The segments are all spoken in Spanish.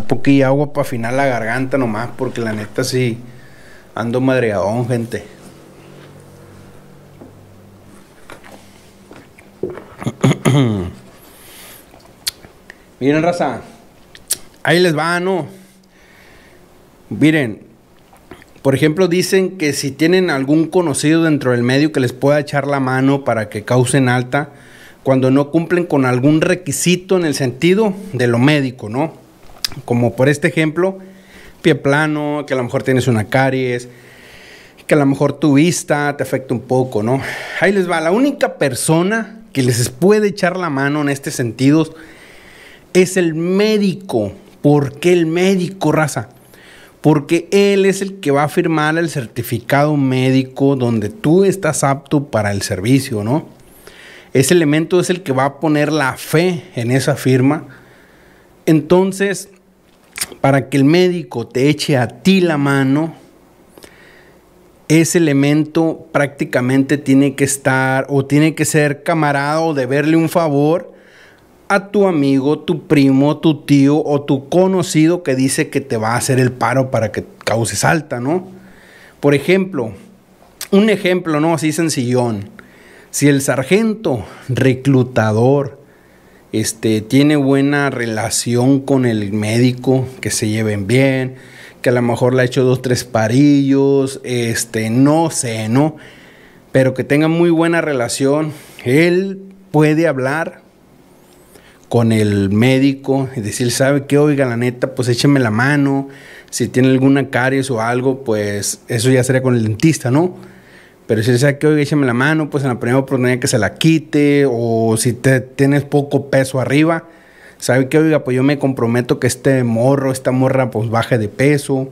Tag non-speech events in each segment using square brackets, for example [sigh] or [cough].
poquito agua para afinar la garganta nomás, porque la neta sí ando madreadón, gente. [clears throat] Miren, raza. Ahí les va, ¿no? Miren, por ejemplo, dicen que si tienen algún conocido dentro del medio que les pueda echar la mano para que causen alta cuando no cumplen con algún requisito en el sentido de lo médico, ¿no? Como por este ejemplo, pie plano, que a lo mejor tienes una caries, que a lo mejor tu vista te afecta un poco, ¿no? Ahí les va, la única persona que les puede echar la mano en este sentido es el médico. ¿Por qué el médico, raza? Porque él es el que va a firmar el certificado médico donde tú estás apto para el servicio, ¿no? Ese elemento es el que va a poner la fe en esa firma. Entonces, para que el médico te eche a ti la mano, ese elemento prácticamente tiene que estar o tiene que ser camarada o deberle un favor a tu amigo, tu primo, tu tío o tu conocido que dice que te va a hacer el paro para que causes alta, ¿no? Por ejemplo, un ejemplo, ¿no? Así sencillón. Si el sargento reclutador este, tiene buena relación con el médico, que se lleven bien, que a lo mejor le ha hecho dos, tres parillos, este, no sé, ¿no? Pero que tenga muy buena relación. Él puede hablar con el médico y decir, ¿sabe qué? Oiga, la neta, pues écheme la mano. Si tiene alguna caries o algo, pues eso ya sería con el dentista, ¿no? Pero si sabe que, oiga, échame la mano, pues en la primera oportunidad que se la quite, o si te, tienes poco peso arriba, ¿sabe que, Oiga, pues yo me comprometo que este morro, esta morra, pues baje de peso.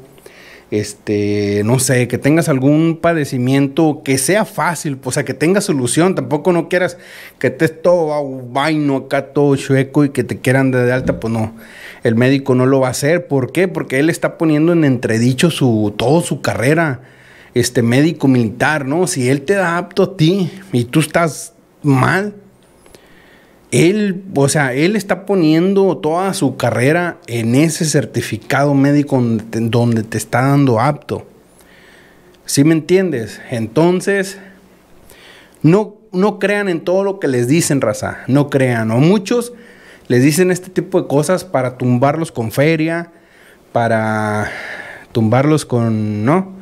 Este, no sé, que tengas algún padecimiento que sea fácil, pues, o sea, que tenga solución. Tampoco no quieras que estés todo vaino acá, todo chueco y que te quieran de, de alta, pues no. El médico no lo va a hacer. ¿Por qué? Porque él está poniendo en entredicho su, toda su carrera este médico militar, ¿no? Si él te da apto a ti y tú estás mal, él, o sea, él está poniendo toda su carrera en ese certificado médico donde te, está dando apto. ¿Sí me entiendes? Entonces, no, no crean en todo lo que les dicen, raza. No crean. O muchos les dicen este tipo de cosas para tumbarlos con feria, para tumbarlos con, ¿no?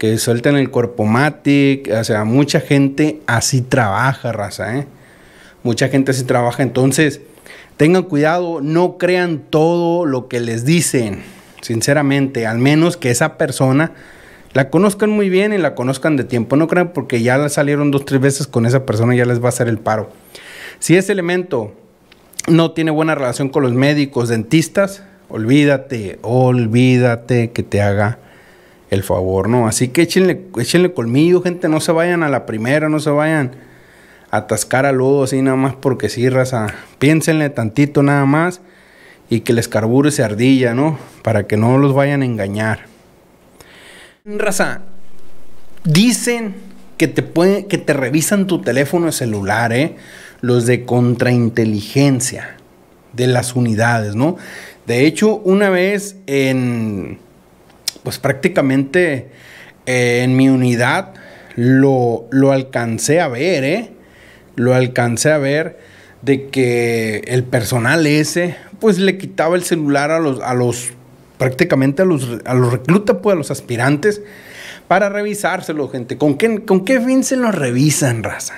que suelten el cuerpo Matic, o sea, mucha gente así trabaja, raza, ¿eh? Mucha gente así trabaja, entonces tengan cuidado, no crean todo lo que les dicen, sinceramente, al menos que esa persona la conozcan muy bien y la conozcan de tiempo, no crean porque ya salieron dos, tres veces con esa persona, y ya les va a hacer el paro. Si ese elemento no tiene buena relación con los médicos, dentistas, olvídate, olvídate que te haga el favor, ¿no? Así que échenle, colmillo, gente, no se vayan a la primera, no se vayan a atascar a lodo así nada más porque sí, raza. Piénsenle tantito nada más y que les carbure se ardilla, ¿no? Para que no los vayan a engañar. Raza, dicen que te, que te revisan tu teléfono celular, ¿eh? Los de contrainteligencia de las unidades, ¿no? De hecho, una vez en pues prácticamente eh, en mi unidad lo, lo alcancé a ver, ¿eh? Lo alcancé a ver de que el personal ese, pues le quitaba el celular a los, a los prácticamente a los, a los reclutas, pues a los aspirantes, para revisárselo, gente. ¿Con qué, ¿Con qué fin se lo revisan, raza?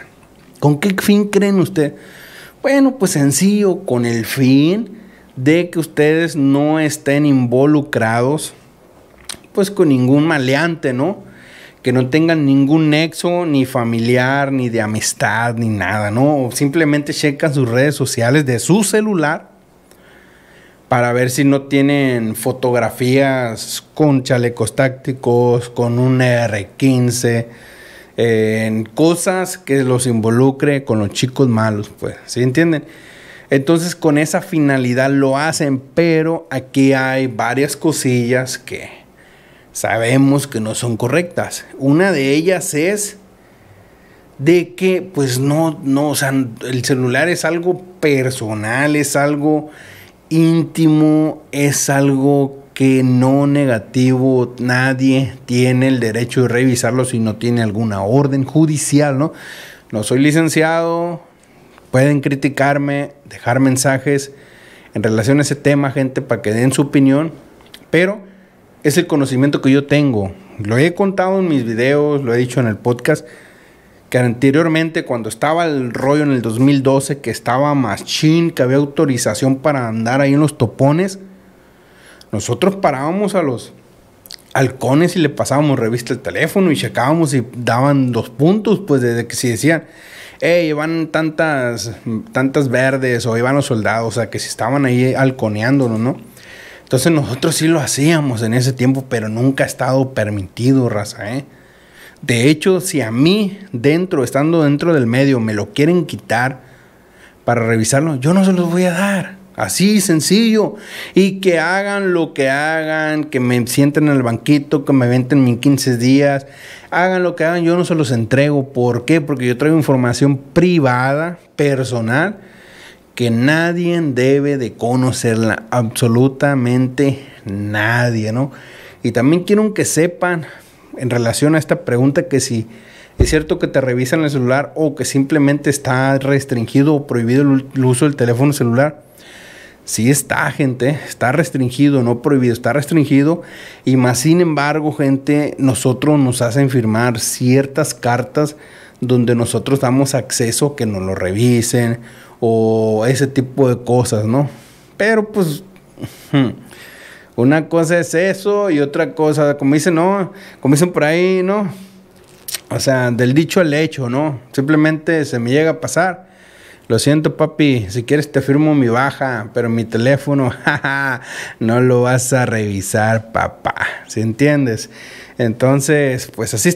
¿Con qué fin creen ustedes? Bueno, pues sencillo, con el fin de que ustedes no estén involucrados pues con ningún maleante, ¿no? Que no tengan ningún nexo, ni familiar, ni de amistad, ni nada, ¿no? Simplemente checan sus redes sociales de su celular para ver si no tienen fotografías con chalecos tácticos, con un R15, en cosas que los involucre con los chicos malos, pues, ¿sí entienden? Entonces con esa finalidad lo hacen, pero aquí hay varias cosillas que sabemos que no son correctas. Una de ellas es de que, pues no, no, o sea, el celular es algo personal, es algo íntimo, es algo que no negativo, nadie tiene el derecho de revisarlo si no tiene alguna orden judicial, ¿no? No soy licenciado, pueden criticarme, dejar mensajes en relación a ese tema, gente, para que den su opinión, pero es el conocimiento que yo tengo. Lo he contado en mis videos, lo he dicho en el podcast, que anteriormente cuando estaba el rollo en el 2012, que estaba machín, que había autorización para andar ahí en los topones, nosotros parábamos a los halcones y le pasábamos revista el teléfono y checábamos y daban dos puntos, pues desde que si decían, hey, van tantas, tantas verdes o iban los soldados, o sea, que si estaban ahí halconeándonos, ¿no? Entonces nosotros sí lo hacíamos en ese tiempo, pero nunca ha estado permitido, raza, ¿eh? De hecho, si a mí, dentro, estando dentro del medio, me lo quieren quitar para revisarlo, yo no se los voy a dar. Así, sencillo. Y que hagan lo que hagan, que me sienten en el banquito, que me venten en 15 días, hagan lo que hagan, yo no se los entrego. ¿Por qué? Porque yo traigo información privada, personal, que nadie debe de conocerla, absolutamente nadie, ¿no? Y también quiero que sepan en relación a esta pregunta que si es cierto que te revisan el celular o que simplemente está restringido o prohibido el, uso del teléfono celular. Sí está, gente, está restringido, no prohibido, está restringido. Y más sin embargo, gente, nosotros nos hacen firmar ciertas cartas donde nosotros damos acceso que nos lo revisen o ese tipo de cosas, ¿no? Pero pues hmm, una cosa es eso y otra cosa, como dicen, no, como dicen por ahí, ¿no? O sea, del dicho al hecho, ¿no? Simplemente se me llega a pasar. Lo siento, papi, si quieres te firmo mi baja, pero mi teléfono, jaja, [laughs] no lo vas a revisar, papá. ¿Sí entiendes? Entonces, pues así